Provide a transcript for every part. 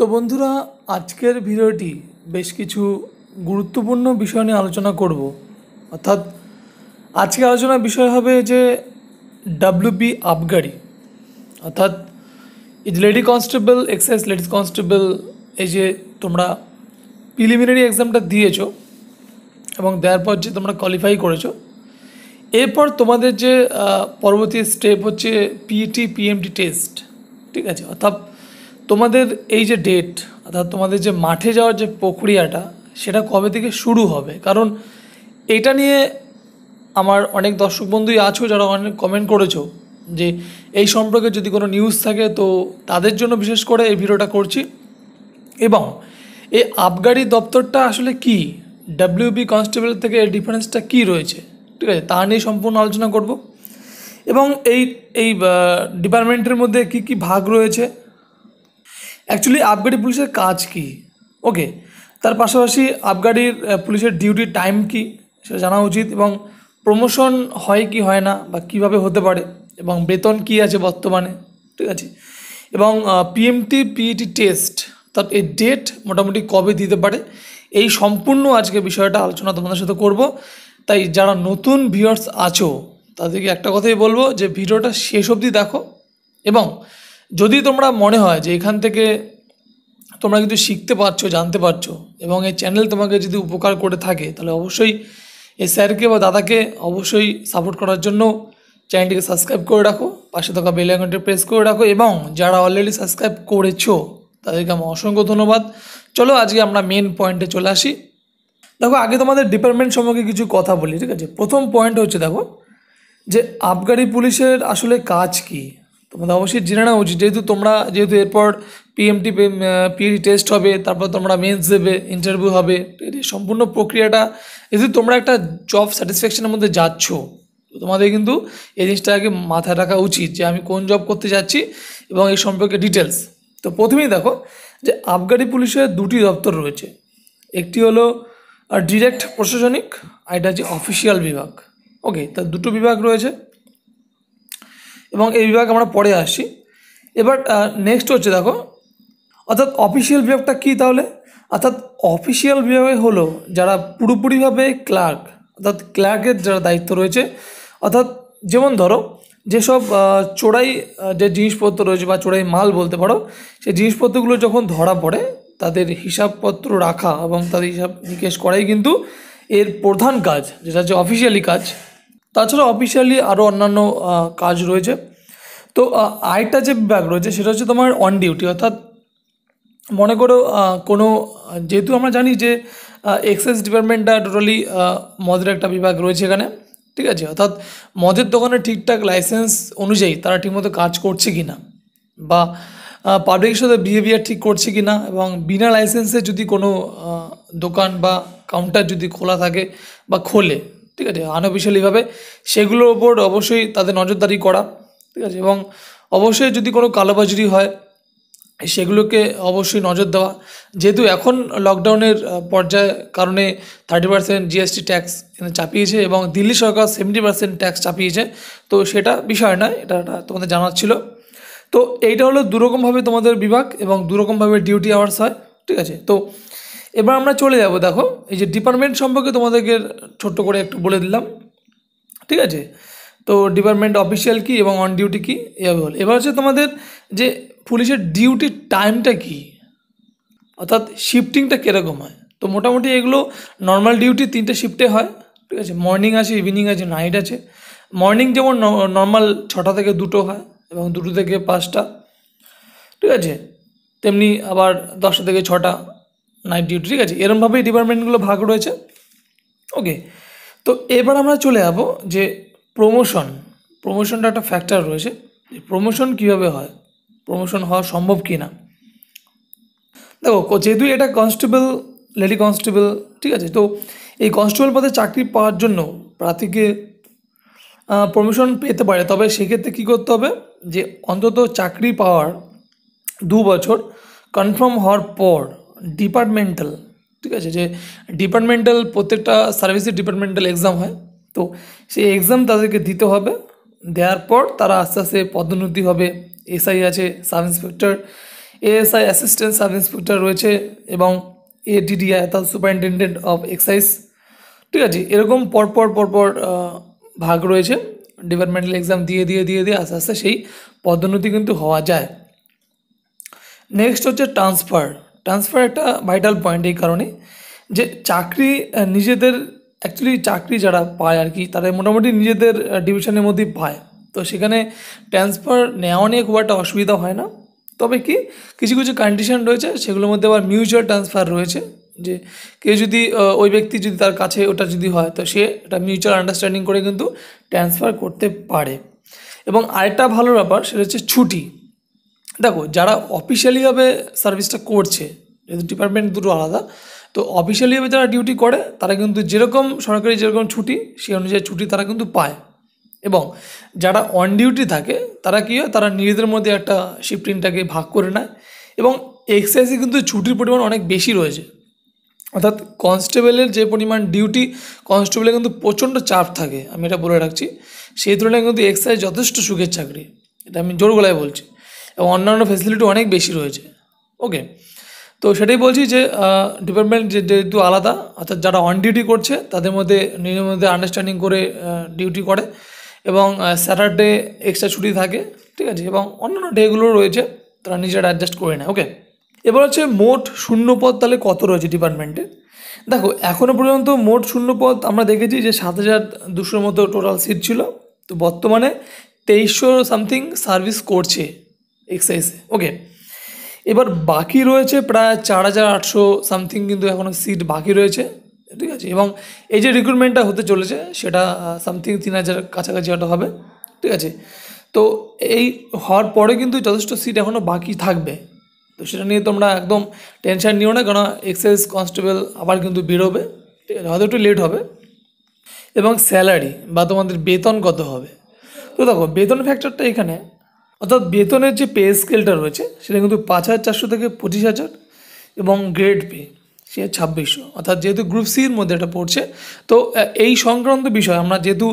তো বন্ধুরা আজকের ভিডিওটি বেশ কিছু গুরুত্বপূর্ণ বিষয় নিয়ে আলোচনা করব অর্থাৎ আজকে আলোচনার বিষয় হবে যে ডাব্লিউপি আবগারি অর্থাৎ এই যে lady constable excise ladies constable এই যে তোমরা প্রিলিমিনারি এক্সামটা দিয়েছো এবং দেওয়ার পর যে তোমরা কোয়ালিফাই করেছো এরপর তোমাদের যে পরবর্তী স্টেপ হচ্ছে পিইটি পিএমটি টেস্ট ঠিক আছে অর্থাৎ তোমাদের এই যে ডেট অর্থাৎ তোমাদের যে মাঠে যাওয়ার যে প্রক্রিয়াটা সেটা কবে থেকে শুরু হবে কারণ এটা নিয়ে আমার অনেক দর্শক বন্ধুই আছো যারা অনেক কমেন্ট করেছো যে এই সম্পর্কে যদি কোনো নিউজ থাকে তো তাদের জন্য বিশেষ করে এই ভিডিওটা করছি এবং এই আবগারি দপ্তরটা আসলে কি ডাব্লিউবি কনস্টেবল থেকে এর ডিফারেন্সটা কী রয়েছে ঠিক আছে তা নিয়ে সম্পূর্ণ আলোচনা করব এবং এই এই ডিপার্টমেন্টের মধ্যে কি কি ভাগ রয়েছে অ্যাকচুয়ালি আবগারি পুলিশের কাজ কি ওকে তার পাশাপাশি আবগাড়ির পুলিশের ডিউটি টাইম কি সেটা জানা উচিত এবং প্রমোশন হয় কি হয় না বা কিভাবে হতে পারে এবং বেতন কি আছে বর্তমানে ঠিক আছে এবং পিএমটি পিইটি টেস্ট তার এই ডেট মোটামুটি কবে দিতে পারে এই সম্পূর্ণ আজকে বিষয়টা আলোচনা তোমাদের সাথে করব তাই যারা নতুন ভিউয়ার্স আছো তাদেরকে একটা কথাই বলবো যে ভিডিওটা শেষ অবধি দেখো এবং যদি তোমরা মনে হয় যে এখান থেকে তোমরা কিন্তু শিখতে পারছো জানতে পারছো এবং এই চ্যানেল তোমাকে যদি উপকার করে থাকে তাহলে অবশ্যই এই স্যারকে বা দাদাকে অবশ্যই সাপোর্ট করার জন্য চ্যানেলটিকে সাবস্ক্রাইব করে রাখো পাশে থাকা বেল আইকনটি প্রেস করে রাখো এবং যারা অলরেডি সাবস্ক্রাইব করেছো তাদেরকে আমার অসংখ্য ধন্যবাদ চলো আজকে আমরা মেন পয়েন্টে চলে আসি দেখো আগে তোমাদের ডিপার্টমেন্ট সম্পর্কে কিছু কথা বলি ঠিক আছে প্রথম পয়েন্ট হচ্ছে দেখো যে আবগারি পুলিশের আসলে কাজ কী তোমাদের অবশ্যই জেনে নেওয়া উচিত যেহেতু তোমরা যেহেতু এরপর পিএমটি পিএইচডি টেস্ট হবে তারপর তোমরা মেন্স দেবে ইন্টারভিউ হবে সম্পূর্ণ প্রক্রিয়াটা যেহেতু তোমরা একটা জব স্যাটিসফ্যাকশনের মধ্যে যাচ্ছ তোমাদের কিন্তু এই জিনিসটা আগে মাথায় রাখা উচিত যে আমি কোন জব করতে যাচ্ছি এবং এই সম্পর্কে ডিটেলস তো প্রথমেই দেখো যে আবগারি পুলিশের দুটি দপ্তর রয়েছে একটি হলো ডিরেক্ট প্রশাসনিক আর এটা হচ্ছে অফিসিয়াল বিভাগ ওকে তার দুটো বিভাগ রয়েছে এবং এই বিভাগ আমরা পরে আসি এবার নেক্সট হচ্ছে দেখো অর্থাৎ অফিসিয়াল বিভাগটা কী তাহলে অর্থাৎ অফিসিয়াল বিভাগে হলো যারা পুরোপুরিভাবে ক্লার্ক অর্থাৎ ক্লার্কের যারা দায়িত্ব রয়েছে অর্থাৎ যেমন ধরো যেসব চোরাই যে জিনিসপত্র রয়েছে বা চোরাই মাল বলতে পারো সেই জিনিসপত্রগুলো যখন ধরা পড়ে তাদের হিসাবপত্র রাখা এবং তাদের হিসাব নিকেশ করাই কিন্তু এর প্রধান কাজ যেটা হচ্ছে অফিসিয়ালি কাজ তাছাড়া অফিসিয়ালি আরও অন্যান্য কাজ রয়েছে তো আয়টা যে বিভাগ রয়েছে সেটা হচ্ছে তোমার অন ডিউটি অর্থাৎ মনে করো কোনো যেহেতু আমরা জানি যে এক্সাইজ ডিপার্টমেন্টটা টোটালি মদের একটা বিভাগ রয়েছে এখানে ঠিক আছে অর্থাৎ মদের দোকানে ঠিকঠাক লাইসেন্স অনুযায়ী তারা ঠিকমতো কাজ করছে কি না বা পাবলিকের সাথে বিহেভিয়ার ঠিক করছে কি না এবং বিনা লাইসেন্সে যদি কোনো দোকান বা কাউন্টার যদি খোলা থাকে বা খোলে ঠিক আছে আনঅফিসিয়ালিভাবে সেগুলোর ওপর অবশ্যই তাদের নজরদারি করা ঠিক আছে এবং অবশ্যই যদি কোনো কালোবাজারি হয় সেগুলোকে অবশ্যই নজর দেওয়া যেহেতু এখন লকডাউনের পর্যায়ে কারণে থার্টি পার্সেন্ট জিএসটি ট্যাক্স চাপিয়েছে এবং দিল্লি সরকার সেভেন্টি পার্সেন্ট ট্যাক্স চাপিয়েছে তো সেটা বিষয় নয় এটা তোমাদের জানার ছিল তো এইটা হলো দুরকমভাবে তোমাদের বিভাগ এবং দুরকমভাবে ডিউটি আওয়ার্স হয় ঠিক আছে তো এবার আমরা চলে যাব দেখো এই যে ডিপার্টমেন্ট সম্পর্কে তোমাদেরকে ছোট্ট করে একটু বলে দিলাম ঠিক আছে তো ডিপার্টমেন্ট অফিসিয়াল কী এবং অন ডিউটি কী এভাবে হল এবার হচ্ছে তোমাদের যে পুলিশের ডিউটির টাইমটা কী অর্থাৎ শিফটিংটা কীরকম হয় তো মোটামুটি এগুলো নর্মাল ডিউটি তিনটে শিফটে হয় ঠিক আছে মর্নিং আছে ইভিনিং আছে নাইট আছে মর্নিং যেমন নর্মাল ছটা থেকে দুটো হয় এবং দুটো থেকে পাঁচটা ঠিক আছে তেমনি আবার দশটা থেকে ছটা নাইট ডিউটি ঠিক আছে এরমভাবেই ডিপার্টমেন্টগুলো ভাগ রয়েছে ওকে তো এবার আমরা চলে যাবো যে প্রমোশন প্রমোশনটা একটা ফ্যাক্টর রয়েছে প্রমোশন কিভাবে হয় প্রমোশন হওয়া সম্ভব কি না দেখো যেহেতু এটা কনস্টেবল লেডি কনস্টেবল ঠিক আছে তো এই কনস্টেবল পদে চাকরি পাওয়ার জন্য প্রার্থীকে প্রমোশন পেতে পারে তবে সেক্ষেত্রে কী করতে হবে যে অন্তত চাকরি পাওয়ার দু বছর কনফার্ম হওয়ার পর ডিপার্টমেন্টাল ঠিক আছে যে ডিপার্টমেন্টাল প্রত্যেকটা সার্ভিসের ডিপার্টমেন্টাল এক্সাম হয় তো সেই এক্সাম তাদেরকে দিতে হবে দেওয়ার পর তারা আস্তে আস্তে পদোন্নতি হবে এসআই আছে sub inspector ASI assistant sub inspector রয়েছে এবং এডিডিআই অর্থাৎ সুপারিনটেন্ডেন্ট অফ এক্সাইজ ঠিক আছে এরকম পরপর পরপর ভাগ রয়েছে ডিপার্টমেন্টাল এক্সাম দিয়ে দিয়ে দিয়ে দিয়ে আস্তে আস্তে সেই পদোন্নতি কিন্তু হওয়া যায় নেক্সট হচ্ছে ট্রান্সফার ট্রান্সফার একটা ভাইটাল পয়েন্ট এই কারণে যে চাকরি নিজেদের অ্যাকচুয়ালি চাকরি যারা পায় আর কি তারা মোটামুটি নিজেদের ডিভিশনের মধ্যেই পায় তো সেখানে ট্রান্সফার নেওয়া নিয়ে খুব একটা অসুবিধা হয় না তবে কি কিছু কিছু কন্ডিশন রয়েছে সেগুলোর মধ্যে আবার মিউচুয়াল ট্রান্সফার রয়েছে যে কেউ যদি ওই ব্যক্তি যদি তার কাছে ওটা যদি হয় তো সে এটা মিউচুয়াল আন্ডারস্ট্যান্ডিং করে কিন্তু ট্রান্সফার করতে পারে এবং আরেকটা ভালো ব্যাপার সেটা হচ্ছে ছুটি দেখো যারা অফিসিয়ালিভাবে সার্ভিসটা করছে যেহেতু ডিপার্টমেন্ট দুটো আলাদা তো অফিসিয়ালিভাবে যারা ডিউটি করে তারা কিন্তু যেরকম সরকারি যেরকম ছুটি সেই অনুযায়ী ছুটি তারা কিন্তু পায় এবং যারা অন ডিউটি থাকে তারা কী হয় তারা নিজেদের মধ্যে একটা শিফটিনটাকে ভাগ করে নেয় এবং এক্সাইজে কিন্তু ছুটির পরিমাণ অনেক বেশি রয়েছে অর্থাৎ কনস্টেবলের যে পরিমাণ ডিউটি কনস্টেবলের কিন্তু প্রচণ্ড চাপ থাকে আমি এটা বলে রাখছি সেই তুলনায় কিন্তু এক্সাইজ যথেষ্ট সুখের চাকরি এটা আমি জোর গলায় বলছি এবং অন্যান্য ফেসিলিটি অনেক বেশি রয়েছে ওকে তো সেটাই বলছি যে ডিপার্টমেন্ট যেহেতু আলাদা অর্থাৎ যারা অন ডিউটি করছে তাদের মধ্যে নিজের মধ্যে আন্ডারস্ট্যান্ডিং করে ডিউটি করে এবং স্যাটারডে এক্সট্রা ছুটি থাকে ঠিক আছে এবং অন্যান্য ডেগুলো রয়েছে তারা নিজেরা অ্যাডজাস্ট করে নেয় ওকে এবার হচ্ছে মোট শূন্যপদ তাহলে কত রয়েছে ডিপার্টমেন্টে দেখো এখনও পর্যন্ত মোট শূন্যপদ আমরা দেখেছি যে সাত হাজার দুশোর মতো টোটাল সিট ছিল তো বর্তমানে তেইশশো সামথিং সার্ভিস করছে এক্সারসাইজে ওকে এবার বাকি রয়েছে প্রায় চার হাজার আটশো সামথিং কিন্তু এখনও সিট বাকি রয়েছে ঠিক আছে এবং এই যে রিক্রুটমেন্টটা হতে চলেছে সেটা সামথিং তিন হাজার কাছাকাছি একটা হবে ঠিক আছে তো এই হওয়ার পরে কিন্তু যথেষ্ট সিট এখনও বাকি থাকবে তো সেটা নিয়ে তোমরা একদম টেনশান নিও না কেন এক্সাইজ কনস্টেবল আবার কিন্তু বেরোবে ঠিক আছে হয়তো একটু লেট হবে এবং স্যালারি বা তোমাদের বেতন কত হবে তো দেখো বেতন ফ্যাক্টরটা এখানে অর্থাৎ বেতনের যে পে স্কেলটা রয়েছে সেটা কিন্তু পাঁচ হাজার চারশো থেকে পঁচিশ হাজার এবং গ্রেড পে সে ছাব্বিশশো অর্থাৎ যেহেতু গ্রুপ সির মধ্যে এটা পড়ছে তো এই সংক্রান্ত বিষয় আমরা যেহেতু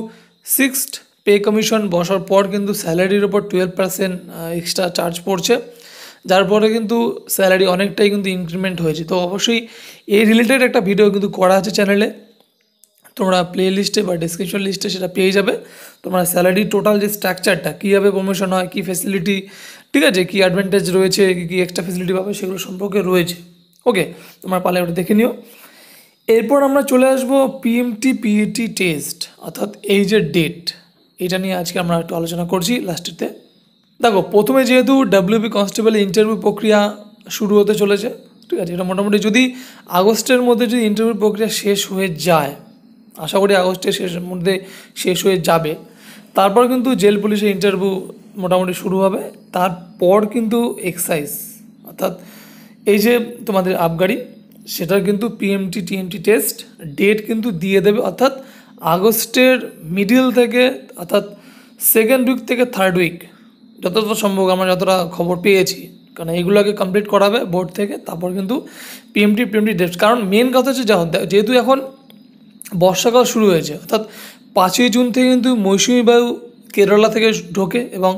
সিক্সথ পে কমিশন বসার পর কিন্তু স্যালারির ওপর টুয়েলভ পার্সেন্ট এক্সট্রা চার্জ পড়ছে যার পরে কিন্তু স্যালারি অনেকটাই কিন্তু ইনক্রিমেন্ট হয়েছে তো অবশ্যই এই রিলেটেড একটা ভিডিও কিন্তু করা আছে চ্যানেলে তোমরা প্লে লিস্টে বা ডিসক্রিপশন লিস্টে সেটা পেয়ে যাবে তোমরা স্যালারি টোটাল যে স্ট্রাকচারটা কীভাবে প্রমোশন হয় কী ফেসিলিটি ঠিক আছে কী অ্যাডভান্টেজ রয়েছে কী এক্সট্রা ফেসিলিটি পাবে সেগুলো সম্পর্কে রয়েছে ওকে তোমরা পালে ওটা দেখে নিও এরপর আমরা চলে আসব পিএমটি পিএটি টেস্ট অর্থাৎ এই যে ডেট এটা নিয়ে আজকে আমরা একটু আলোচনা করছি লাস্টেতে দেখো প্রথমে যেহেতু ডাব্লিউবি কনস্টেবল ইন্টারভিউ প্রক্রিয়া শুরু হতে চলেছে ঠিক আছে এটা মোটামুটি যদি আগস্টের মধ্যে যদি ইন্টারভিউ প্রক্রিয়া শেষ হয়ে যায় আশা করি আগস্টের শেষের মধ্যে শেষ হয়ে যাবে তারপর কিন্তু জেল পুলিশের ইন্টারভিউ মোটামুটি শুরু হবে তারপর কিন্তু এক্সাইজ অর্থাৎ এই যে তোমাদের আবগাড়ি সেটার কিন্তু পিএমটি টিএমটি টেস্ট ডেট কিন্তু দিয়ে দেবে অর্থাৎ আগস্টের মিডিল থেকে অর্থাৎ সেকেন্ড উইক থেকে থার্ড উইক যতটা সম্ভব আমরা যতটা খবর পেয়েছি কারণ এইগুলোকে কমপ্লিট করাবে বোর্ড থেকে তারপর কিন্তু পিএমটি পিএমটি টেস্ট কারণ মেন কথা হচ্ছে যেহেতু এখন বর্ষাকাল শুরু হয়েছে অর্থাৎ পাঁচই জুন থেকে কিন্তু মৌসুমি বায়ু কেরালা থেকে ঢোকে এবং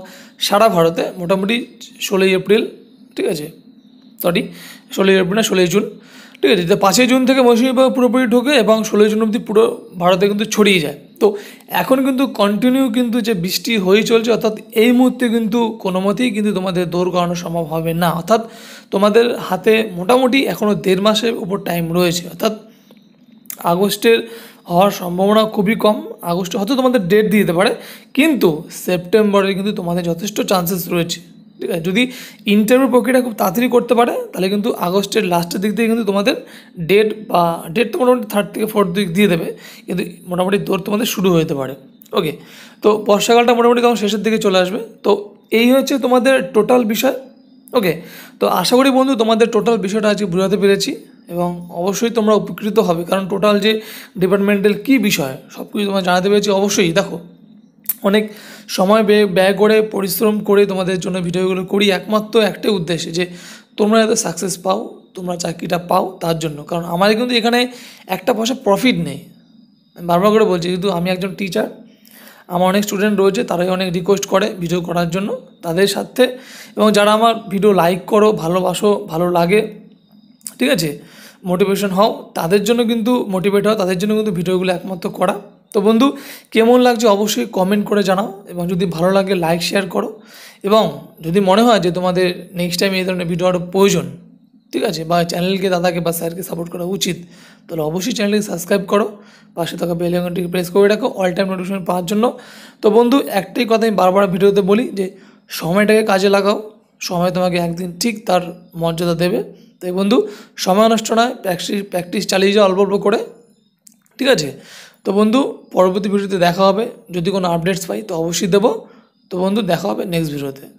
সারা ভারতে মোটামুটি ষোলোই এপ্রিল ঠিক আছে সরি ষোলোই এপ্রিল না ষোলোই জুন ঠিক আছে পাঁচই জুন থেকে মৌসুমি বায়ু পুরোপুরি ঢোকে এবং ষোলোই জুন অবধি পুরো ভারতে কিন্তু ছড়িয়ে যায় তো এখন কিন্তু কন্টিনিউ কিন্তু যে বৃষ্টি হয়ে চলছে অর্থাৎ এই মুহূর্তে কিন্তু কোনো মতেই কিন্তু তোমাদের দৌড় করানো সম্ভব হবে না অর্থাৎ তোমাদের হাতে মোটামুটি এখনও দেড় মাসের উপর টাইম রয়েছে অর্থাৎ আগস্টের হওয়ার সম্ভাবনা খুবই কম আগস্টে হয়তো তোমাদের ডেট দিয়ে দিতে পারে কিন্তু সেপ্টেম্বরে কিন্তু তোমাদের যথেষ্ট চান্সেস রয়েছে ঠিক আছে যদি ইন্টারভিউ প্রক্রিয়া খুব তাড়াতাড়ি করতে পারে তাহলে কিন্তু আগস্টের লাস্টের দিক থেকে কিন্তু তোমাদের ডেট বা ডেট তো মোটামুটি থার্ড থেকে ফোর্থ দিক দিয়ে দেবে কিন্তু মোটামুটি দৌড় তোমাদের শুরু হতে পারে ওকে তো বর্ষাকালটা মোটামুটি তখন শেষের দিকে চলে আসবে তো এই হচ্ছে তোমাদের টোটাল বিষয় ওকে তো আশা করি বন্ধু তোমাদের টোটাল বিষয়টা আজকে বোঝাতে পেরেছি এবং অবশ্যই তোমরা উপকৃত হবে কারণ টোটাল যে ডিপার্টমেন্টাল কী বিষয় সব কিছু তোমরা জানাতে পেরেছি অবশ্যই দেখো অনেক সময় ব্যয় ব্যয় করে পরিশ্রম করে তোমাদের জন্য ভিডিওগুলো করি একমাত্র একটাই উদ্দেশ্যে যে তোমরা যাতে সাকসেস পাও তোমরা চাকরিটা পাও তার জন্য কারণ আমাদের কিন্তু এখানে একটা পয়সা প্রফিট নেই বারবার করে বলছি কিন্তু আমি একজন টিচার আমার অনেক স্টুডেন্ট রয়েছে তারাই অনেক রিকোয়েস্ট করে ভিডিও করার জন্য তাদের সাথে এবং যারা আমার ভিডিও লাইক করো ভালোবাসো ভালো লাগে ঠিক আছে মোটিভেশন হও তাদের জন্য কিন্তু মোটিভেট হও তাদের জন্য কিন্তু ভিডিওগুলো একমাত্র করা তো বন্ধু কেমন লাগছে অবশ্যই কমেন্ট করে জানাও এবং যদি ভালো লাগে লাইক শেয়ার করো এবং যদি মনে হয় যে তোমাদের নেক্সট টাইম এই ধরনের ভিডিও আরও প্রয়োজন ঠিক আছে বা চ্যানেলকে দাদাকে বা স্যারকে সাপোর্ট করা উচিত তাহলে অবশ্যই চ্যানেলকে সাবস্ক্রাইব করো পাশে থাকা বেল আইকনটিকে প্রেস করে রাখো অল টাইম নোটিফিকেশন পাওয়ার জন্য তো বন্ধু একটাই কথা আমি বারবার ভিডিওতে বলি যে সময়টাকে কাজে লাগাও সময় তোমাকে একদিন ঠিক তার মর্যাদা দেবে তাই বন্ধু সময় নষ্ট নয় প্র্যাকটিস প্র্যাকটিস চালিয়ে যাও অল্প অল্প করে ঠিক আছে তো বন্ধু পরবর্তী ভিডিওতে দেখা হবে যদি কোনো আপডেটস পাই তো অবশ্যই দেবো তো বন্ধু দেখা হবে নেক্সট ভিডিওতে